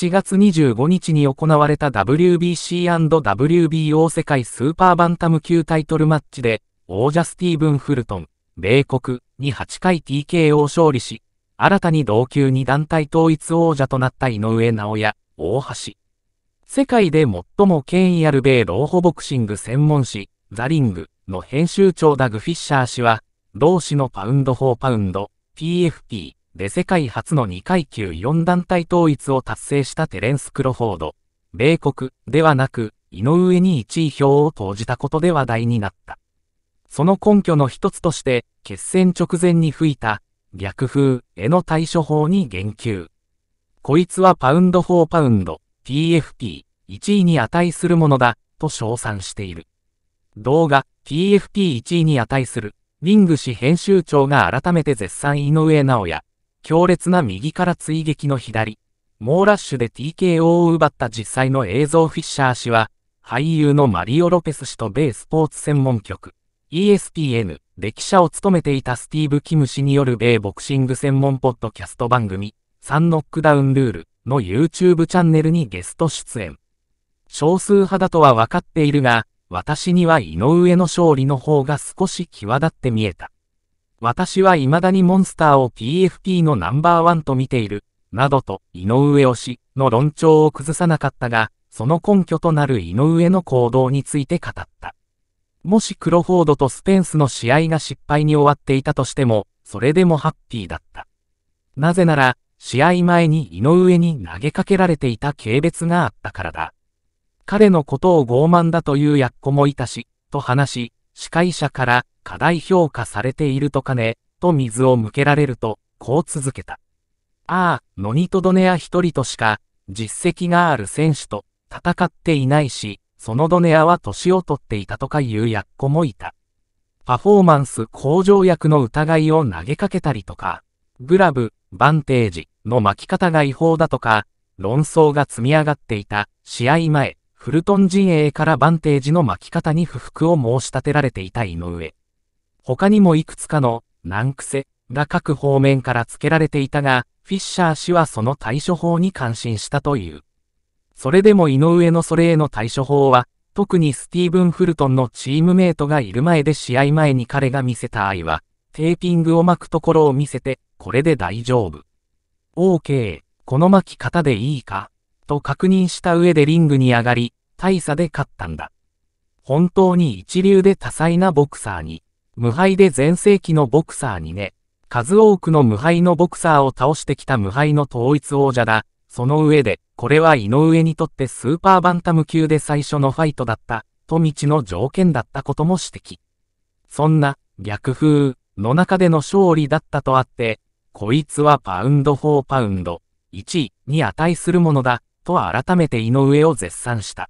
7月25日に行われた WBC&WBO 世界スーパーバンタム級タイトルマッチで、王者スティーブン・フルトン、米国に8回 TKO 勝利し、新たに同級に団体統一王者となった井上直也、大橋。世界で最も権威ある米老ホボクシング専門誌、ザリングの編集長ダグ・フィッシャー氏は、同氏のパウンド・フォー・パウンド、PFP で世界初の2階級4団体統一を達成したテレンス・クロフォード、米国ではなく、井上に1位票を投じたことで話題になった。その根拠の一つとして、決戦直前に吹いた、逆風への対処法に言及。こいつはパウンド・フォー・パウンド、PFP、1位に値するものだ、と称賛している。動画、PFP1 位に値する、リング氏編集長が改めて絶賛井上直也、強烈な右から追撃の左、猛ラッシュで TKO を奪った実際の映像フィッシャー氏は、俳優のマリオ・ロペス氏と米スポーツ専門局、ESPN で記者を務めていたスティーブ・キム氏による米ボクシング専門ポッドキャスト番組、サンノックダウンルールの YouTube チャンネルにゲスト出演。少数派だとは分かっているが、私には井上の勝利の方が少し際立って見えた。私は未だにモンスターを PFP のナンバーワンと見ている、などと、井上推しの論調を崩さなかったが、その根拠となる井上の行動について語った。もしクロフォードとスペンスの試合が失敗に終わっていたとしても、それでもハッピーだった。なぜなら、試合前に井上に投げかけられていた軽蔑があったからだ。彼のことを傲慢だというやっこもいたし、と話し、司会者から、過大評価されているとかね、と水を向けられると、こう続けた。ああ、ノニトドネア一人としか、実績がある選手と戦っていないし、そのドネアは年を取っていたとかいうやっこもいた。パフォーマンス向上役の疑いを投げかけたりとか、グラブ、バンテージの巻き方が違法だとか、論争が積み上がっていた試合前、フルトン陣営からバンテージの巻き方に不服を申し立てられていた井上。他にもいくつかの難癖が各方面から付けられていたが、フィッシャー氏はその対処法に感心したという。それでも井上のそれへの対処法は、特にスティーブン・フルトンのチームメイトがいる前で試合前に彼が見せた愛は、テーピングを巻くところを見せて、これで大丈夫。OK、この巻き方でいいかと確認した上でリングに上がり、大差で勝ったんだ。本当に一流で多彩なボクサーに。無敗で全盛期のボクサーにね、数多くの無敗のボクサーを倒してきた無敗の統一王者だ。その上で、これは井上にとってスーパーバンタム級で最初のファイトだった、と道の条件だったことも指摘。そんな、逆風の中での勝利だったとあって、こいつはパウンド4パウンド、1位に値するものだ、と改めて井上を絶賛した。